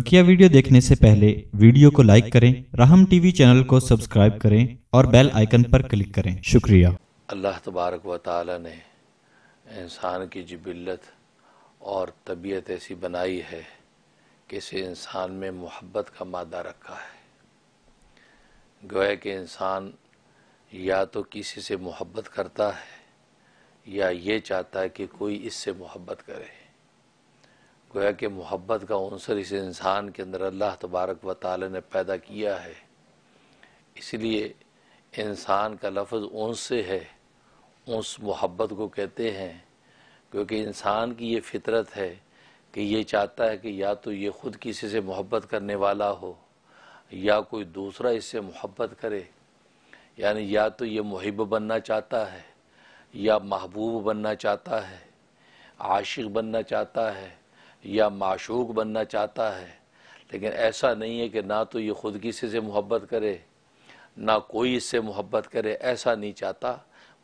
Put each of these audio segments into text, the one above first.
बकिया वीडियो देखने से पहले वीडियो को लाइक करें राहम टीवी चैनल को सब्सक्राइब करें और बेल आइकन पर क्लिक करें शुक्रिया अल्लाह तबारक व ताली ने इंसान की जबिलत और तबीयत ऐसी बनाई है कि इसे इंसान में मोहब्बत का मादा रखा है गोया कि इंसान या तो किसी से मोहब्बत करता है या ये चाहता है कि कोई इससे मोहब्बत करे गोया कि मोहब्बत का अंसर इस इंसान के अंदर अल्लाह तबारक व ताली ने पैदा किया है इसलिए इंसान का लफ्ज़ उन से है उस मोहब्बत को कहते हैं क्योंकि इंसान की ये फितरत है कि ये चाहता है कि या तो ये ख़ुद किसी से मोहब्बत करने वाला हो या कोई दूसरा इससे मोहब्बत करे यानी या तो ये मुहिब बनना चाहता है या महबूब बनना चाहता है आशिक बनना चाहता है या माशूक बनना चाहता है लेकिन ऐसा नहीं है कि ना तो ये खुद किसी से मोहब्बत करे ना कोई इससे मोहब्बत करे ऐसा नहीं चाहता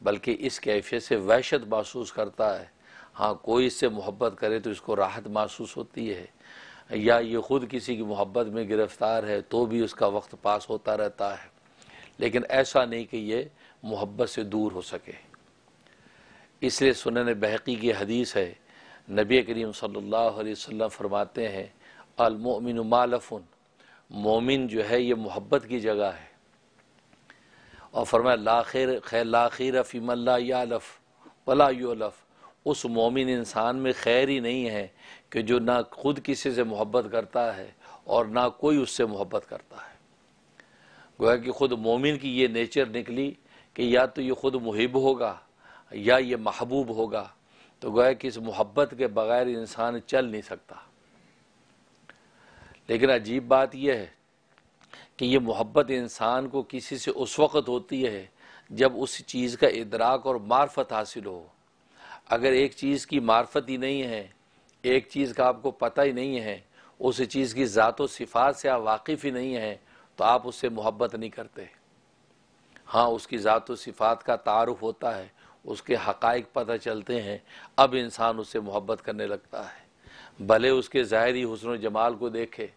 बल्कि इस कैफियत से वहशत महसूस करता है हाँ कोई इससे मोहब्बत करे तो इसको राहत महसूस होती है या ये ख़ुद किसी की मोहब्बत में गिरफ़्तार है तो भी उसका वक्त पास होता रहता है लेकिन ऐसा नहीं कि ये मोहब्बत से दूर हो सके इसलिए सुनने बहकी की हदीस है नबी करीम सल्लल्लाहु अलैहि वसल्लम फरमाते हैं अलमोमिन मालफुन मोमिन जो है ये मोहब्बत की जगह है और फरमाया लाखिर खैर लाखिर फ़ीमल्ला यालफ़ वला उस मोमिन इंसान में खैर ही नहीं है कि जो ना खुद किसी से मोहब्बत करता है और ना कोई उससे मोहब्बत करता है गोया कि खुद मोमिन की ये नेचर निकली कि या तो ये खुद मुहिब होगा या ये महबूब होगा तो गोया कि इस मोहब्बत के बगैर इंसान चल नहीं सकता लेकिन अजीब बात यह है कि यह मोहब्बत इंसान को किसी से उस वक़्त होती है जब उस चीज़ का इदराक और मार्फत हासिल हो अगर एक चीज़ की मार्फत ही नहीं है एक चीज़ का आपको पता ही नहीं है उस चीज़ की ज़ात सिफ़ात से आप वाकिफ़ ही नहीं हैं तो आप उससे मोहब्बत नहीं करते हाँ उसकी ज़ात सिफ़ात का तारफ़ होता है उसके हक़ पता चलते हैं अब इंसान उससे मोहब्बत करने लगता है भले उसके ज़ाहरी हसन जमाल को देखे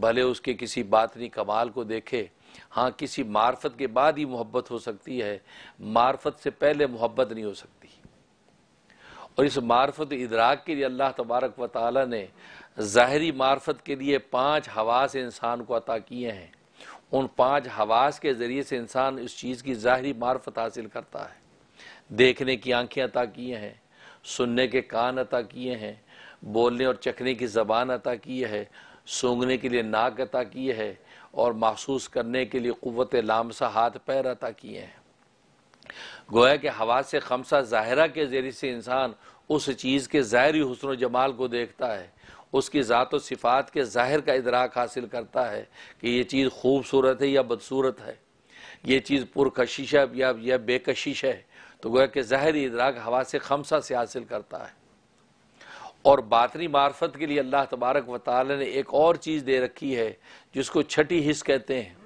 भले उसके किसी बातनी कमाल को देखे हाँ किसी मार्फत के बाद ही मोहब्बत हो सकती है मार्फत से पहले मोहब्बत नहीं हो सकती और इस मार्फत इदराक के लिए अल्लाह तबारक व ताली ने ज़ाहरी मार्फत के लिए पाँच हवास इंसान को अता किए हैं उन पाँच हवास के ज़रिए से इंसान इस चीज़ की ज़ाहरी मार्फत हासिल करता है देखने की आंखें अता किए हैं सुनने के कान अता किए हैं बोलने और चखने की ज़बान अता किए है सूंघने के लिए नाक अता किए है और महसूस करने के लिए क़वत लामसा हाथ पैर अता किए हैं गोया के हवा से खमसा ज़ाहरा के ज़रिए से इंसान उस चीज़ के ज़ाहरी हसन जमाल को देखता है उसकी ज़ात सिफ़ात के ज़ाहिर का इदराक हासिल करता है कि ये चीज़ खूबसूरत है या बदसूरत है ये चीज़ पुरकशिश है या, या बेकशिश है तो गोया कि ज़ाहरी इदराक हवा से खमसा से हासिल करता है और बातनी मार्फत के लिए अल्लाह तबारक व ताल ने एक और चीज़ दे रखी है जिसको छठी हिस्स कहते हैं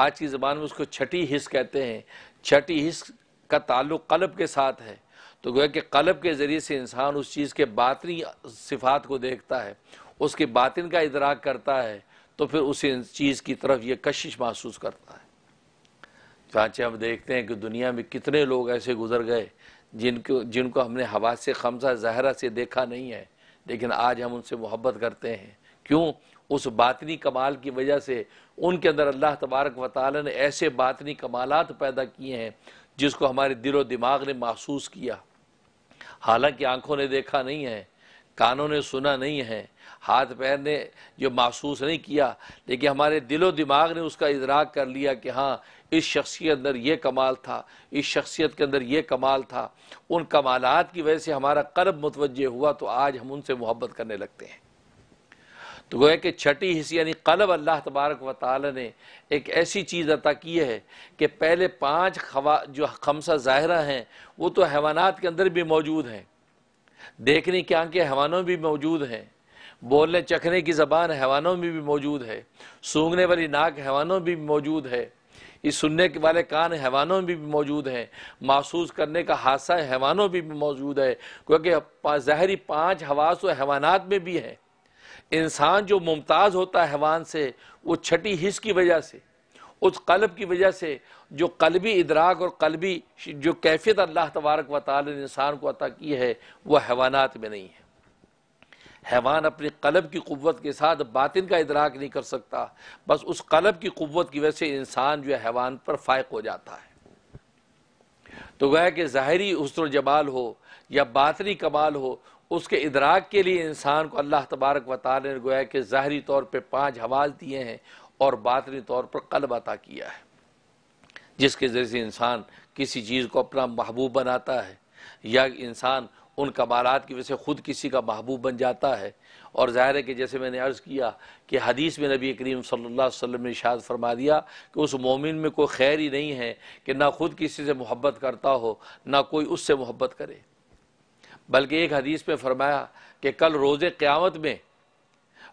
आज की ज़बान में उसको छठी हिस्स कहते हैं छठी हिस्स का ताल्लुक कलब के साथ है तो गोया कि कलब के ज़रिए से इंसान उस चीज़ के बातनी सिफात को देखता है उसके बातिन का इदराक करता है तो फिर उसी चीज़ की तरफ यह कशिश महसूस करता है चाँचे हम देखते हैं कि दुनिया में कितने लोग ऐसे गुजर गए जिनको जिनको हमने हवा से खमसा जहरा से देखा नहीं है लेकिन आज हम उनसे मोहब्बत करते हैं क्यों उस बातनी कमाल की वजह से उनके अंदर अल्लाह तबारक व ताल ने ऐसे बातनी कमालत पैदा किए हैं जिसको हमारे दिलो दिमाग ने महसूस किया हालांकि आंखों ने देखा नहीं है कानों ने सुना नहीं है हाथ पैर ने जो महसूस नहीं किया लेकिन हमारे दिलो दिमाग ने उसका इजराक कर लिया कि हाँ इस शख्स के अंदर यह कमाल था इस शख्सियत के अंदर यह कमाल था उन कमालत की वजह से हमारा कर्ब मुतवजह हुआ तो आज हम उनसे मोहब्बत करने लगते हैं तो गोया कि छठी हिस्से यानी कलब अल्लाह तबारक व ताल ने एक ऐसी चीज़ अता की है कि पहले पाँच खवा जो खमसा ज़ाहरा हैं वो तो हैवानात के अंदर भी मौजूद हैं देखने की आंखें हैवानों में भी मौजूद हैं बोलने चखने की ज़बान हैवानों में भी मौजूद है सूंघने वाली नाक हैवानों में भी मौजूद है ये सुनने के वाले कान हैवानों में भी, भी मौजूद हैं महसूस करने का हादसा हैवानों में भी, भी मौजूद है क्योंकि ज़ाहरी पाँच हवास व हैवानात में भी है इंसान जो मुमताज़ होता है हैवान से वो छठी हिस्स की वजह से उस कल्ब की वजह से जो कलबी इदराक और कलबी जो कैफियत अल्लाह तबारक वाल ने इंसान को अता की है वह हैवानात में नहीं है हैवान अपने कलब की क़वत के साथ बातिन का इदराक नहीं कर सकता बस उस कलब की क़वत की वजह से इंसान जो है हैवान पर फ़ायक हो जाता है तो गया कि ज़ाहरी हसन जमाल हो या बातनी कमाल हो उसके इदराक के लिए इंसान को अल्लाह तबारक वाले ने गोया कि ज़ाहरी तौर पर पाँच हवाल दिए हैं और बातनी तौर पर कलब अता किया है जिसके ज़रिए इंसान किसी चीज़ को अपना महबूब बनाता है या इंसान उन कमालत की वजह से ख़ुद किसी का महबूब बन जाता है और ज़ाहिर है कि जैसे मैंने अर्ज़ किया कि हदीस में नबी करीम सल्लल्लाहु अलैहि वसल्लम ने इशाद फरमा दिया कि उस मोमिन में कोई खैर ही नहीं है कि ना ख़ुद किसी से मोहब्बत करता हो ना कोई उससे मोहब्बत करे बल्कि एक हदीस में फरमाया कि कल रोज़ क़्यामत में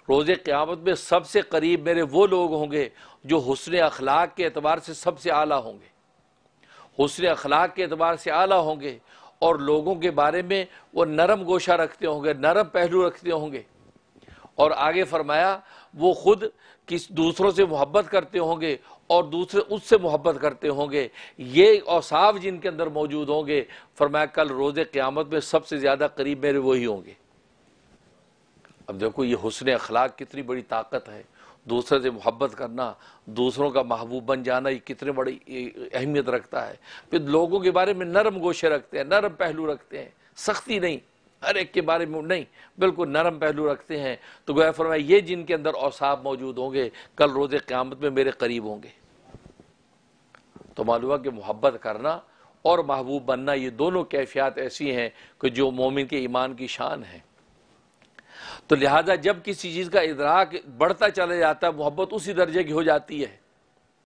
रोज़ क़्यामत में सबसे करीब मेरे वो लोग होंगे जो हसन अखलाक के अतबार से सबसे आला होंगे हसन अखलाक के अतबार से आला होंगे और लोगों के बारे में वो नरम गोशा रखते होंगे नरम पहलू रखते होंगे और आगे फरमाया वो खुद किस दूसरों से मोहब्बत करते होंगे और दूसरे उससे मोहब्बत करते होंगे ये औसाफ जिनके अंदर मौजूद होंगे फरमाया कल रोज़ क़्यामत में सबसे ज़्यादा करीब मेरे वही होंगे अब देखो ये हुसन अखलाक कितनी बड़ी ताकत है दूसरे से मोहब्बत करना दूसरों का महबूब बन जाना ये कितने बड़ी अहमियत रखता है फिर लोगों के बारे में नरम गोशे रखते हैं नरम पहलू रखते हैं सख्ती नहीं हर एक के बारे में नहीं बिल्कुल नरम पहलू रखते हैं तो गोया फरमा ये जिनके अंदर औसाब मौजूद होंगे कल रोज़ क़्यामत में मेरे करीब होंगे तो मालूम कि मोहब्बत करना और महबूब बनना ये दोनों कैफियात ऐसी हैं कि जो मोमिन के ईमान की शान हैं तो लिहाजा जब किसी चीज़ का इधराक बढ़ता चला जाता है मोहब्बत उसी दर्जे की हो जाती है